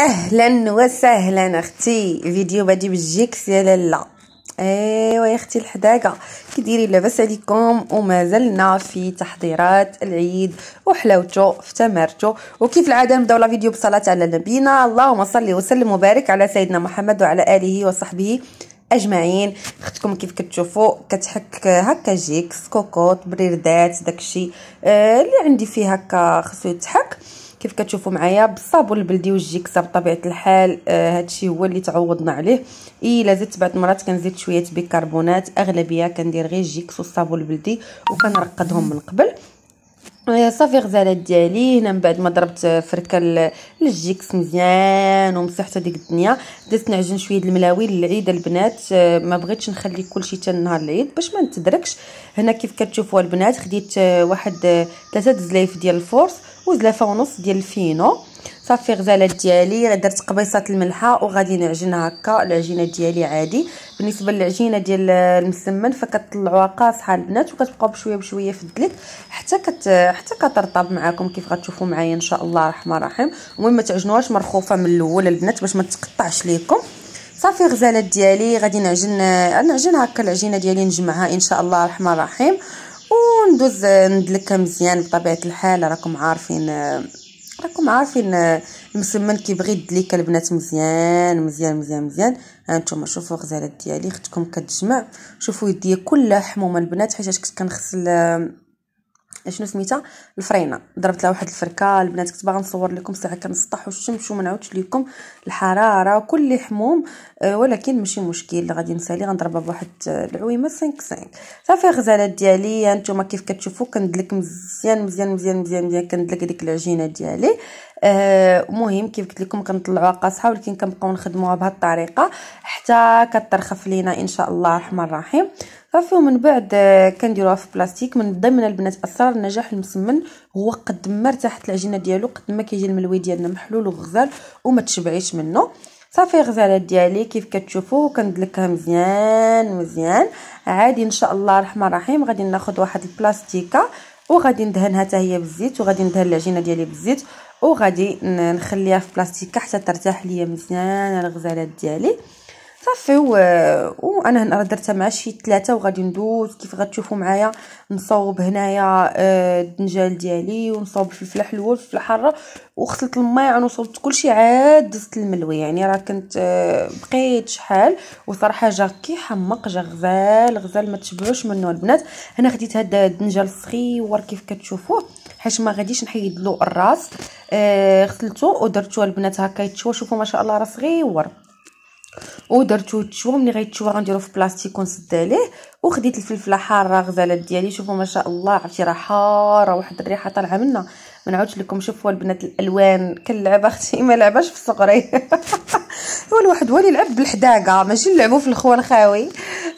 اهلا وسهلا اختي فيديو بدي بالجيكس يا لالا ايوا يا اختي الحداقه كي دايرين لاباس عليكم ومازلنا في تحضيرات العيد وحلاوته في وكيف العاده نبداو لا فيديو بصلاه على نبينا اللهم صل وسلم وبارك على سيدنا محمد وعلى اله وصحبه اجمعين اختكم كيف كتشوفوا كتحك هكا جيكس كوكوط بريردات داكشي آه، اللي عندي فيه هكا خصو يتحك كيف كتشوفوا معايا بالصابون البلدي والجيكسه بطبيعه الحال آه هادشي هو اللي تعوضنا عليه الا زدت بعض المرات كنزيد شويه بيكربونات اغلبيه كندير غير الجيكس والصابون البلدي وكنرقدهم من قبل آه، صافي غزالات ديالي هنا من بعد ما ضربت فركه الجيكس مزيان ومسحت هذيك الدنيا درت نعجن شويه الملاوي للعيد البنات آه، ما بغيتش نخلي كلشي حتى نهار العيد باش ما نتدركش هنا كيف كتشوفوا البنات خديت آه، واحد ثلاثه زلايف ديال الفورس وزلافه ونص ديال الفينو صافي غزالات ديالي درت قبيصه الملحه وغادي نعجن هكا العجينه ديالي عادي بالنسبه للعجينه ديال المسمن فكتطلعوها قاصحه البنات وكتبقاو بشويه بشويه في الدلك حتى كت حتى كترطب معاكم كيف غتشوفوا معايا ان شاء الله الرحمن الرحيم المهم ما تعجنوهاش مرخوفه من الاول البنات باش ما تقطعش ليكم صافي غزالات ديالي غادي نعجن نعجن هكا العجينه ديالي نجمعها ان شاء الله الرحمن الرحيم وندوز ندلكها مزيان بطبيعه الحال راكم عارفين راكم عارفين المسمن كيبغي يدليك البنات مزيان مزيان مزيان مزيان هانتوما شوفوا غزالات ديالي اختكم كتجمع شوفوا يديا كلها حمومه البنات حيت كنت كنغسل شنو سميتها الفرينه ضربت لها واحد الفركه البنات كنت باغا نصور لكم ساعه كنسطح والشمس وما نعاودش لكم الحراره وكل حموم آه، ولكن ماشي مشكل غادي نسالي غنضربها بواحد آه، العويمه 5 5 صافي غزالات ديالي هانتوما كيف كتشوفوا كندلك مزيان مزيان مزيان مزيان مزيان كندلك ديك العجينه ديالي آه مهم كيف قلت لكم كنطلعوها قاصحه ولكن كنبقاو نخدموها بهذه الطريقه حتى كترخف لينا ان شاء الله الرحمن الرحيم عفوا من بعد آه، كنديروها في بلاستيك من ضمن البنات اسرار نجاح المسمن هو قد ما ارتاحت العجينه ديالو قد ما كيجي الملوي ديالنا محلول وغزال وما تشبعيش منه صافي غزالات ديالي كيف كتشوفوا كندلكها مزيان مزيان عادي ان شاء الله الرحمن الرحيم غادي ناخذ واحد البلاستيكه وغادي ندهنها حتى هي بالزيت وغادي ندهن العجينه ديالي بالزيت وغادي نخليها في بلاستيكه حتى ترتاح ليا مزيان الغزالات ديالي صافي و... وانا هنا راه درتها مع شي ثلاثه وغادي ندوز كيف غتشوفوا معايا نصوب هنايا آه، الدنجال ديالي ونصوب الفلفله حلوه الفلفله حاره وغسلت الماء وصوبت كلشي عاد دزت الملوي يعني راه كنت آه، بقيت شحال وصراحه جا كيحمق جا غزال غزال ما تشبعوش منه البنات هنا خديت هذا الدنجال الصغيور كيف كتشوفوه حيت ما غاديش نحيد له الراس آه، غسلته ودرته البنات هكا يتشوى شوفوا ما شاء الله راه صغيور ودرتو تشوا ملي غيتشوا غنديرو في بلاستيك ونسد عليه وخديت الفلفله حاره غزالات ديالي شوفوا ما شاء الله عرفتي راه حاره واحد الريحه طالعه منها ما نعاودش لكم شوفوا البنات الالوان كنلعب اختي ما لعباش في صغري هو الواحد هو اللي يلعب بالحداقه ماشي نلعبوا في الخوان خاوي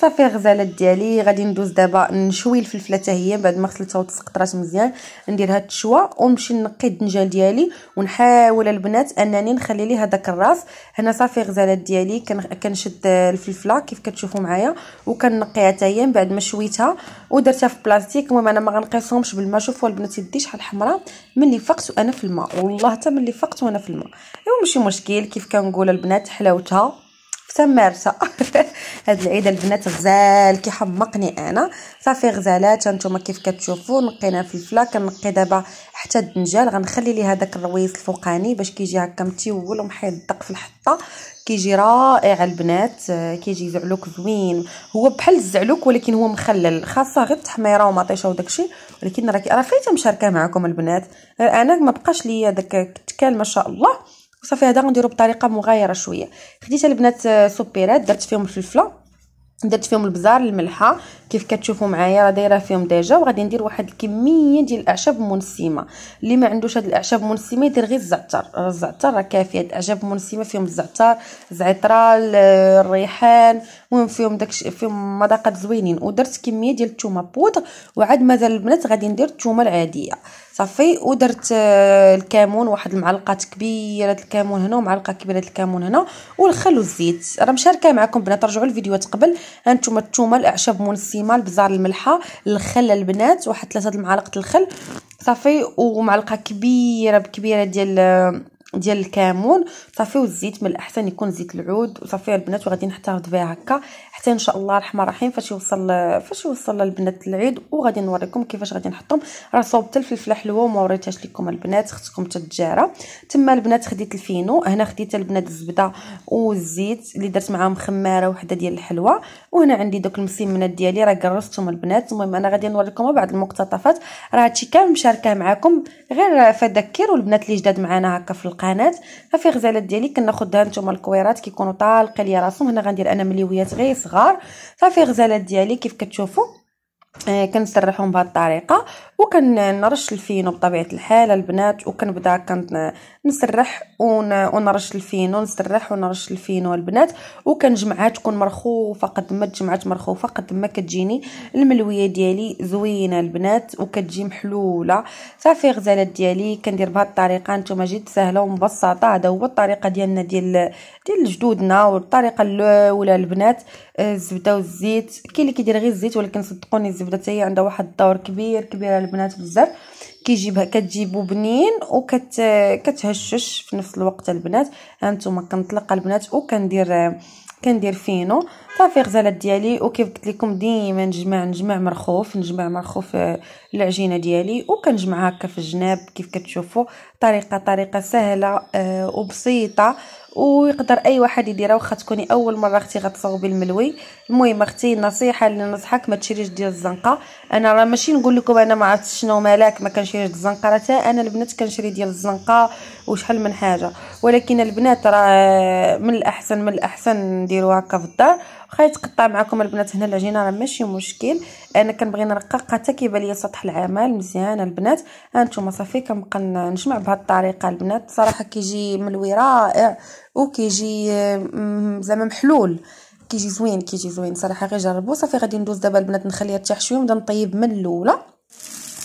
صافي غزالات ديالي غادي ندوز دابا نشوي الفلفله حتى هي بعد ما غسلتها وتسقطرات مزيان ندير هاد التشوى ونمشي نقي الدنجال ديالي ونحاول البنات انني نخلي لي هذاك الراس هنا صافي غزالات ديالي كنشد الفلفله كيف كتشوفوا معايا وكنقيها حتى هي من بعد ما شويتها ودرتها في بلاستيك المهم انا ما غنقيسهمش بالماء شوفوا البنات يدي شحال حمراء ملي فقت وانا في الماء والله حتى ملي فقت وانا في الماء ايوا ماشي مشكل كيف كنقول البنات حلاوتها حتى مارسه هاد العيد البنات غزال كيحمقني انا صافي غزالات نتوما كيف كتشوفوا نقينا فلفله كنقي دابا حتى الدنجال غنخلي ليه هذاك الرويس الفوقاني باش كيجي هكا متيول ومحيدق في الحطه كيجي رائع البنات كيجي زعلوك زوين هو بحال الزعلوك ولكن هو مخلل خاصه غير التحميره ومطيشه وداكشي ولكن راه راه فايته مشاركه معكم البنات انا ما بقاش ليا داك التكال ما شاء الله صافي هذا غنديرو بطريقه مغايره شويه خديت البنات آه، سوبيرات درت فيهم الفلفله درت فيهم البزار الملحه كيف كتشوفوا معايا راه دايره فيهم ديجا وغادي ندير واحد الكميه ديال الاعشاب المنسمه اللي ما عندوش هاد الاعشاب المنسمه يدير غير الزعتر الزعتر راه كافي هاد الاعشاب المنسمه فيهم الزعتر زعترال آه، الريحان المهم فيهم داك فيهم مذاقات زوينين ودرت كميه ديال الثومه بودر وعاد مازال البنات غادي ندير الثومه العاديه صافي ودرت آه، الكمون واحد المعلقات كبيره الكمون هنا ومعلقه كبيره الكمون هنا والخل والزيت راه مشاركه معكم بنات رجعوا الفيديوهات قبل هانتوما الثومه الاعشاب منسمه البزار الملحه الخل البنات واحد ثلاثه المعالق الخل صافي ومعلقه كبيره بكبيره ديال آه، ديال الكمون صافي والزيت من الاحسن يكون زيت العود وصافي البنات وغادي نحتفظ بها هكا حتى ان شاء الله الرحمن الرحيم فاش يوصل فاش يوصل البنات العيد وغادي نوريكم كيفاش غادي نحطهم راه صوبت الفلفله حلوه وما وريتهاش لكم البنات اختكم تتجارى تما البنات خديت الفينو هنا خديت البنات الزبده والزيت اللي درت معاهم خماره وحده ديال الحلوه وهنا عندي دوك المسيمنات ديالي راه قرصتهم البنات المهم انا غادي نوريكم بعض المقتطفات راه هادشي كامل مشاركه معاكم غير فذكر والبنات اللي جداد معانا هكا في القناه ففي غزالات ديالي كناخذها نتوما الكويرات كيكونوا طالقين لي راسهم هنا غندير انا مليويات غير صغار صافي غزالات ديالي كيف كتشوفوا آه، كنسرحهم بهذه الطريقه وكنرش الفينو بطبيعه الحال البنات وكنبدا كنسرح ونرش الفينو نسرح ونرش الفينو البنات وكنجمعها تكون مرخوفه قد ما تجمعات مرخوفه قد ما كتجيني الملويه ديالي زوينه البنات وكتجي محلوله صافي غزالات ديالي كندير بهذه الطريقه نتوما جد سهله ومبسطه هذا هو الطريقه ديالنا ديال ديال جدودنا والطريقه الاولى البنات آه، الزبده والزيت كاين اللي كيدير غير الزيت ولكن صدقوني الزبده بدات هي عندها واحد الدور كبير كبير البنات بزاف كيجيبها كتجيبو بنين وكت كتهشش في نفس الوقت البنات هانتوما كنطلق البنات وكندير كندير فينو صافي غزالات ديالي وكيف قلت لكم ديما نجمع نجمع مرخوف نجمع مرخوف آه، العجينه ديالي وكنجمعها هكا في الجناب كيف كتشوفوا طريقه طريقه سهله آه، وبسيطه ويقدر اي واحد يديرها واخا تكوني اول مره اختي غتصاوبي الملوي المهم اختي النصيحه اللي ننصحك ما تشريش ديال الزنقه انا راه ماشي نقول لكم انا ما عرفتش شنو مالك ما كنشريش الزنقه راه انا البنات كنشري ديال الزنقه وشحال من حاجه ولكن البنات راه من الاحسن من الاحسن نديرو هكا في الدار واخا يتقطع معكم البنات هنا العجينه راه ماشي مشكل انا كنبغي نرققها حتى كيبان ليا سطح العمل مزيان البنات هانتوما صافي كنبقى نجمع بهاد الطريقه البنات صراحه كيجي ملوي رائع وكيجي زعما محلول كيجي زوين كيجي زوين صراحه غير جربوه صافي غادي ندوز دابا البنات نخليها ترتاح شويه ونبدا نطيب من الاولى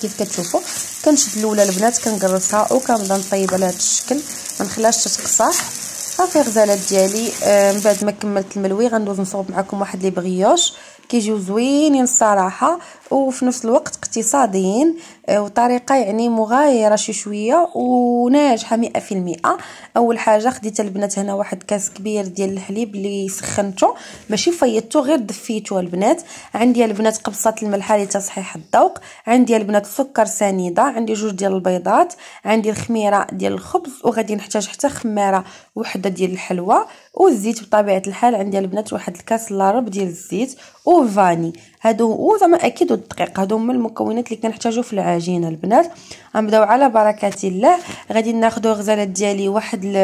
كيف كتشوفوا كنشد الاولى البنات كنقرصها وكنبدا نطيب على هذا الشكل ما نخليهاش تتقصح صافي غزالات ديالي من بعد ما كملت الملوي غندوز نصوب معكم واحد لي بغيوش كيجيو زوينين الصراحه وفي نفس الوقت اقتصاديين آه، وطريقة يعني مغايرة شي شوية وناجحة مئة في المئة أول حاجة خديت البنات هنا واحد كاس كبير ديال الحليب اللي سخنته ماشي فيضته غير دفيته البنات عندي البنات قبصة الملحة لتصحيح الذوق عندي البنات سكر سنيدة عندي جوج ديال البيضات عندي الخميرة ديال الخبز وغادي نحتاج حتى خمارة وحدة ديال الحلوى والزيت بطبيعة الحال عندي البنات واحد الكاس لارب ديال الزيت وفاني هادو زعما اكيد الدقيق هادو هما المكونات اللي كنحتاجو في العجينه البنات غنبداو على بركه الله غادي ناخذ غزالات ديالي واحد ل...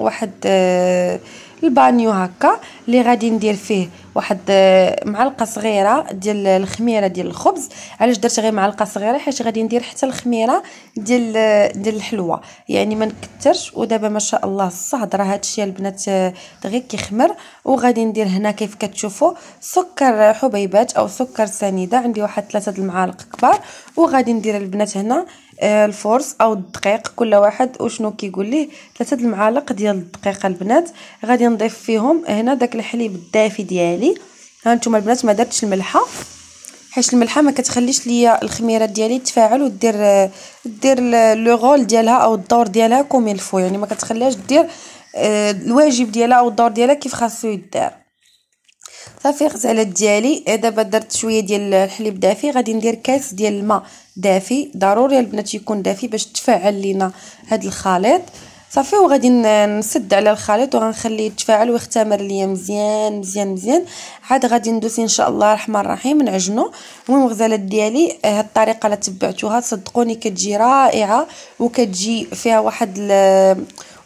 واحد آه البانيو هكا اللي غادي ندير فيه واحد آه، معلقه صغيره ديال الخميره ديال الخبز علاش درت غير معلقه صغيره حيت غادي ندير حتى الخميره ديال آه، ديال الحلوه يعني ما نكثرش ودابا ما شاء الله الصهد راه الشيء البنات آه، غير كيخمر وغادي ندير هنا كيف كتشوفوا سكر حبيبات او سكر سنيده عندي واحد ثلاثه د المعالق كبار وغادي ندير البنات هنا آه، الفورس او الدقيق كل واحد وشنو كيقول ليه ثلاثه المعالق ديال الدقيق البنات غادي نضيف فيهم هنا داك الحليب الدافي ديالي ها نتوما البنات ما درتش الملحه حيت الملحه ما كتخليش ليا الخميره ديالي تفاعل ودير دير لو رول ديالها او الدور ديالها كوم الفو يعني ما كتخليهاش دير آه، الواجب ديالها او الدور ديالها كيف خاصو يدار صافي غزالات ديالي آه، دابا درت شويه ديال الحليب دافي غادي ندير كاس ديال الماء دافي ضروري البنات يكون دافي باش تفاعل لينا هاد الخليط صافي وغادي نسد على الخليط وغنخليه يتفاعل ويختمر ليا مزيان مزيان مزيان عاد غادي ندوس ان شاء الله الرحمن الرحيم نعجنو المهم غزالات ديالي آه، هاد الطريقه اللي تبعتوها صدقوني كتجي رائعه وكتجي فيها واحد ال...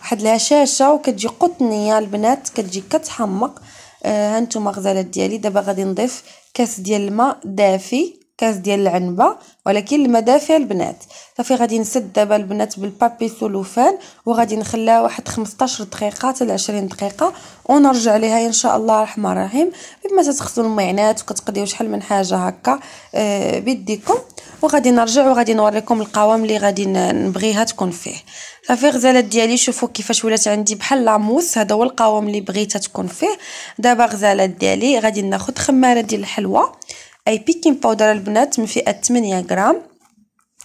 واحد الهشاشه وكتجي قطنيه البنات كتجي كتحمق آه، نتوما غزالات ديالي دابا غادي نضيف كاس ديال الماء دافي كاس ديال العنبه ولكن الماء دافي البنات صافي غادي نسد دابا البنات بالبابي سولوفان وغادي نخليها واحد 15 دقيقه حتى 20 دقيقه ونرجع ليها ان شاء الله الرحمن الرحيم بما تتخصوا المعنات وكتقضيو شحال من حاجه هكا آه، بيديكم وغادي نرجع وغادي نوريكم القوام اللي غادي نبغيها تكون فيه صافي غزالات ديالي شوفوا كيفاش ولات عندي بحال لاموس هذا هو القوام اللي بغيتها تكون فيه دابا غزالات ديالي غادي ناخذ خماره ديال الحلوى اي بيكين باودر البنات من فئه 8 غرام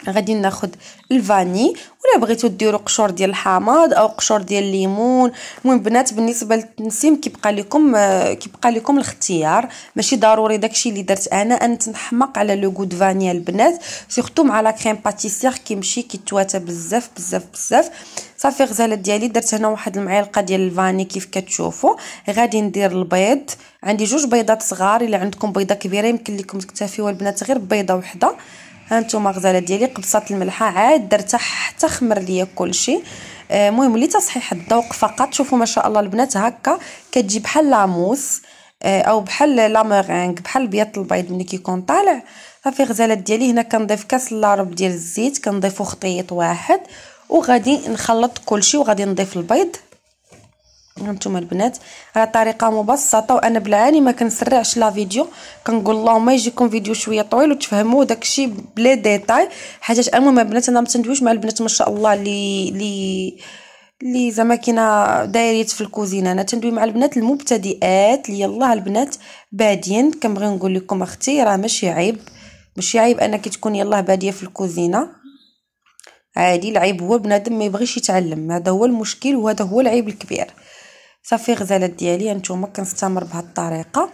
غادي ناخد الفاني ولا بغيتو ديرو قشور ديال الحامض او قشور ديال الليمون المهم بنات بالنسبه للتنسيم كيبقى لكم كيبقى لكم الاختيار ماشي ضروري داكشي اللي درت انا انا تنحمق على لو غود فاني البنات سورتو مع لا كريم باتيسير كيمشي كيتواتى بزاف بزاف بزاف صافي غزاله ديالي درت هنا واحد المعلقه ديال الفاني كيف كتشوفوا غادي ندير البيض عندي جوج بيضات صغار الا عندكم بيضه كبيره يمكن لكم تكتفيوا البنات غير بيضه وحده ها نتوما غزاله ديالي قبصات الملحه عاد درتها حتى خمر ليا كلشي آه، المهم تصحيح الذوق فقط شوفوا ما شاء الله البنات هكا كتجي بحال لاموس آه، او بحال لاميرينغ بحال بيض البيض ملي كيكون طالع صافي غزاله ديالي هنا كنضيف كاس لارب ديال الزيت كنضيفو خطيط واحد وغادي نخلط كلشي وغادي نضيف البيض هانتوما البنات راه طريقه مبسطه وانا بالعاني ما كنسرعش لا فيديو كنقول اللهم يجيكم فيديو شويه طويل وتفهموا داكشي بلا ديتاي حاجات المهم البنات انا ما تندويش مع البنات ما شاء الله لي لي لي زعما كاينه دايريت في الكوزينه انا تندوي مع البنات المبتدئات اللي يلاه البنات بادين كنبغي نقول لكم اختي راه ماشي عيب ماشي عيب انك تكون يلاه باديه في الكوزينه عادي العيب هو بنادم ما يبغيش يتعلم هذا هو المشكل وهذا هو العيب الكبير صافي غزالات ديالي هانتوما كنستمر بهاد الطريقه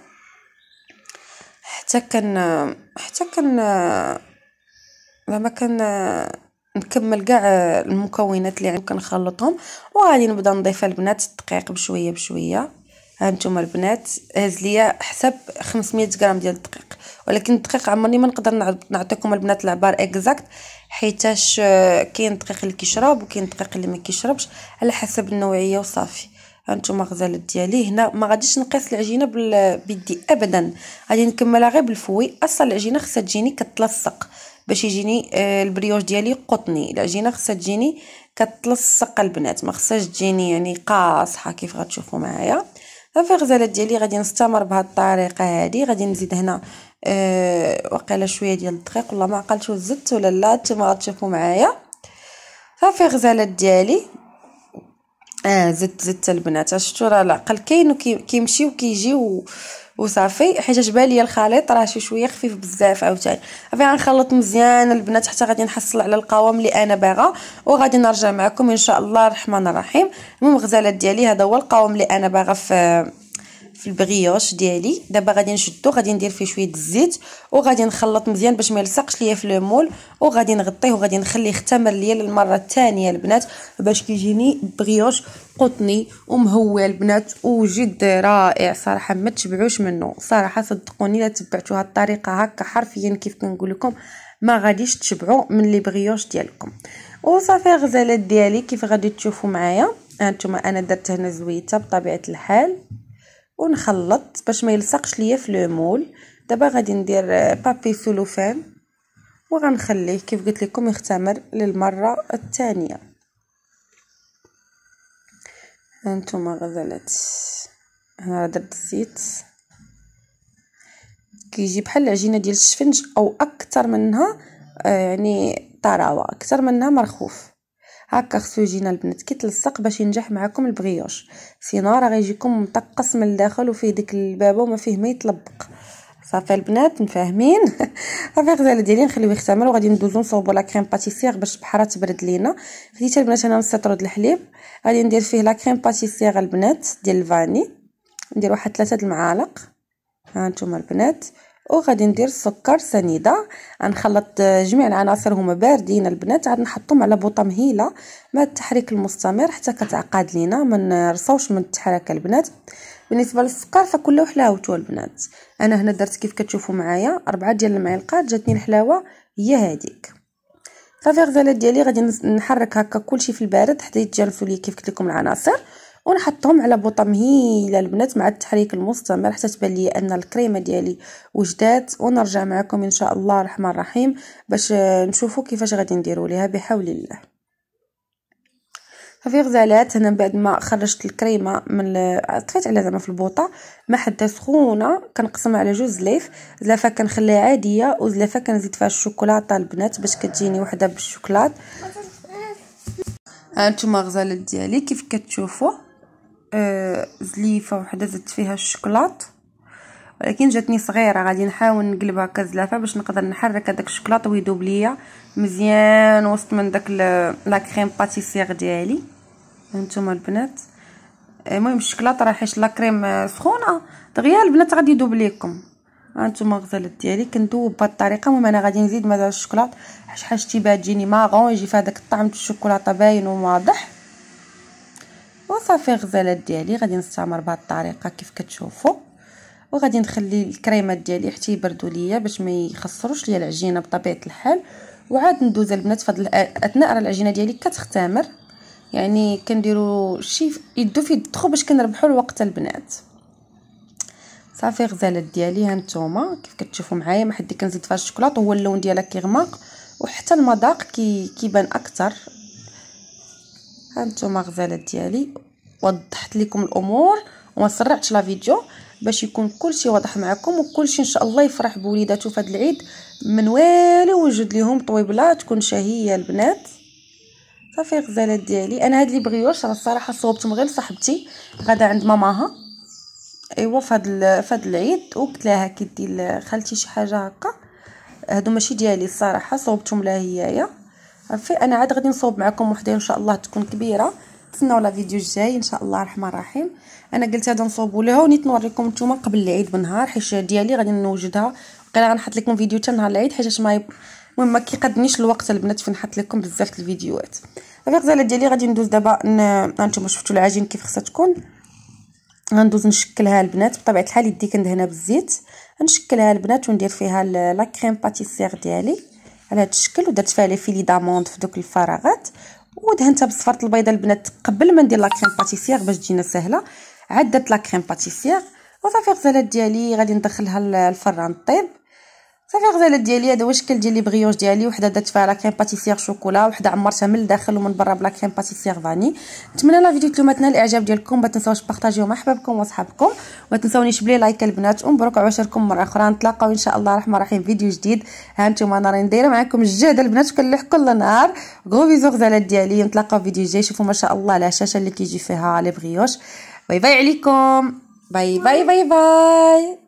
حتى كن حتى كن زعما كن نكمل كاع المكونات اللي عندي كنخلطهم وغادي نبدا نضيف البنات الدقيق بشويه بشويه هانتوما البنات هاز ليا حسب 500 غرام ديال الدقيق ولكن الدقيق عمرني ما نقدر نعطيكم البنات العبار اكزاكت حيتاش كاين الدقيق اللي كيشرب وكاين الدقيق اللي ما كيشربش على حسب النوعيه وصافي هانتوما غزالات ديالي هنا ما غاديش نقيس العجينه بيدي ابدا غادي نكملها غير بالفوي اصلا العجينه خصها تجيني كتلصق باش يجيني آه، البريوش ديالي قطني العجينه خصها تجيني كتلصق البنات ما خصهاش تجيني يعني قاصحه كيف غتشوفوا معايا صافي غزالات ديالي غادي نستمر بهاد الطريقه هذه غادي نزيد هنا أه وقيله شويه ديال الدقيق والله ما عقلتش زدت ولا لا نتوما غتشوفوا معايا صافي غزالات ديالي اه زدت زدت البنات شفتوا راه العقل كاين وكيمشي وكيجي وصافي حيت جبال لي الخليط راه شي شويه خفيف بزاف عاوتاني صافي غنخلط مزيان البنات حتى غادي نحصل على القوام اللي انا باغا وغادي نرجع معكم ان شاء الله الرحمن الرحيم المهم الغزالات ديالي هذا هو القوام اللي انا باغا في في البغيوش ديالي دابا غادي نشدو غادي ندير فيه شويه الزيت وغادي نخلط مزيان باش ما يلصقش ليا في المول وغادي نغطيه وغادي نخليه يختمر ليا للمره الثانيه البنات باش كيجيني بغيوش قطني ومهوي البنات وجد رائع صراحه ما تشبعوش منه صراحه صدقوني الا تبعتوا هاد الطريقه هكا حرفيا كيف كنقول لكم ما غاديش تشبعوا من لي بغيوش ديالكم وصافي الغزالات ديالي كيف غادي تشوفوا معايا هانتوما انا درت هنا زويته بطبيعه الحال ونخلط باش ما يلصقش ليا في مول دابا غادي ندير بابي آه, ثلوفان وغنخليه كيف قلت لكم يختمر للمره الثانيه هانتوما غزلات هنا راه درت الزيت كيجي بحال العجينه ديال الشفنج او اكثر منها آه, يعني طراوه اكثر منها مرخوف هكا خصو يجينا البنات كي تلصق باش ينجح معاكم البغيوش سينو راه غيجيكم مطقس من الداخل وفيه ديك البابه وما فيه ما يتلبق صافي البنات مفاهمين صافي غزالة ديالي نخليوه يختمر وغادي ندوزو نصوبو لا كريم باتيسير باش بحرات تبرد لينا خديت البنات انا نص سطرود الحليب غادي ندير فيه لا كريم باتيسير البنات ديال الفاني ندير واحد ثلاثه د المعالق ها نتوما البنات وغادي ندير السكر سنيده غنخلط آه، جميع العناصر هما باردين البنات عاد نحطهم على بوطه مهيله مع التحريك المستمر حتى كتعقد لينا ما نرصوش من التحرك البنات بالنسبه للسكر فكل حلاوته البنات انا هنا درت كيف كتشوفوا معايا أربعة ديال المعلقات جاتني الحلاوه هي هذيك صافي غزاله ديالي غادي نحرك هكا كلشي في البارد حتى يتجانسوا لي كيف قلت لكم العناصر ونحطهم على بوطه مهيله البنات مع التحريك المستمر حتى تبان لي ان الكريمه ديالي وجدات ونرجع معكم ان شاء الله الرحمن الرحيم باش نشوفوا كيفاش غادي نديروا ليها بحول الله صافي غزالات هنا بعد ما خرجت الكريمه من طفيت على زعما في البوطه ما حدا سخونه كنقسمها على جوج زليف زلافه كنخليها عاديه وزلافه كنزيد فيها الشوكولاته البنات باش كتجيني وحده بالشوكولات هانتوما آه، غزالات ديالي كيف كتشوفوا آه زليفه وحده زدت فيها الشوكولات ولكن جاتني صغيره غادي نحاول نقلبها هكا زلافه باش نقدر نحرك هذاك الشوكولاط ويدوب ليا مزيان وسط من داك لا كريم باتيسير ديالي هانتوما البنات المهم الشوكولاط راه حيت لا كريم سخونه دغيا البنات غادي يدوب ليكم هانتوما غزالات ديالي كندوب بهاد الطريقه المهم انا غادي نزيد مازال الشوكولاط حاش حاجتي باه تجيني ماغون يجي فيها داك الطعم الشوكولاته باين وواضح وصافي الغزالات ديالي غادي نستعمر بهذه الطريقه كيف كتشوفوا وغادي نخلي الكريمات ديالي حتى يبردوا ليا باش ما يخسروش ليا العجينه بطبيعه الحال وعاد ندوز البنات فهاد اثناء راه العجينه ديالي كتختمر يعني كنديروا شي يدو في الدخو باش كنربحوا الوقت البنات صافي غزالات ديالي هانتوما كيف كتشوفوا معايا ما حد كنزيد فيها الشوكولاط هو اللون ديالها كيغمق وحتى المذاق كيبان اكثر هانتوما غزالات ديالي وضحت لكم الامور وما سرعتش لا فيديو باش يكون كلشي واضح معكم وكلشي ان شاء الله يفرح بوليداتو في هذا العيد من والو وجد ليهم طويبله تكون شهيه البنات صافي غزالات ديالي انا هاد لي بغيوش راه الصراحه صوبتهم غير لصاحبتي غدا عند ماماها ايوا فهاد فهاد العيد وقلت لها كي دير خالتي شي حاجه هكا هادو ماشي ديالي الصراحه صوبتهم لها هيايا صافي انا عاد غادي نصوب معكم وحده ان شاء الله تكون كبيره تسناو لا فيديو الجاي ان شاء الله الرحمن الرحيم انا قلت هذا نصوبوا لها ونيت نوريكم نتوما قبل العيد بنهار حيت ديالي غادي نوجدها وقيلا غنحط لكم فيديو حتى نهار العيد حيت ما المهم ما كيقدنيش الوقت البنات فين نحط لكم بزاف الفيديوهات صافي غزاله ديالي غادي ندوز دابا نتوما شفتوا العجين كيف خصها تكون غندوز نشكلها البنات بطبيعه الحال يدي كندهنها بالزيت نشكلها البنات وندير فيها لا كريم باتيسير ديالي على هذا الشكل ودرت فيها لي فيلي داموند في دوك الفراغات ودهنتها بالصفرة البيضه البنات قبل ما ندير لا كريم باتيسيير باش تجينا سهله عدت لا كريم باتيسيير وصافي غزالات ديالي غادي ندخلها الفران طيب صافي غزالات ديالي هذا هو الشكل ديال لي بغيوش ديالي وحده درت فيها لا كريم باتيسير شوكولا وحده عمرتها من الداخل ومن برا بلا كريم باتيسير فاني نتمنى لا فيديو تلومتنا الاعجاب ديالكم ما تنساوش بارطاجيو مع حبابكم وصحابكم وما تنساونيش بلي لايك البنات ومبروك عواشركم مره اخرى نتلاقاو ان شاء الله الرحمن الرحيم فيديو جديد ها انتم انا راني دايره معكم الجهد البنات كنلح كل نهار غو فيزو غزالات ديالي نتلاقاو فيديو جاي شوفوا ما شاء الله على الشاشه اللي كيجي فيها لي بغيوش باي باي عليكم باي باي باي باي, باي.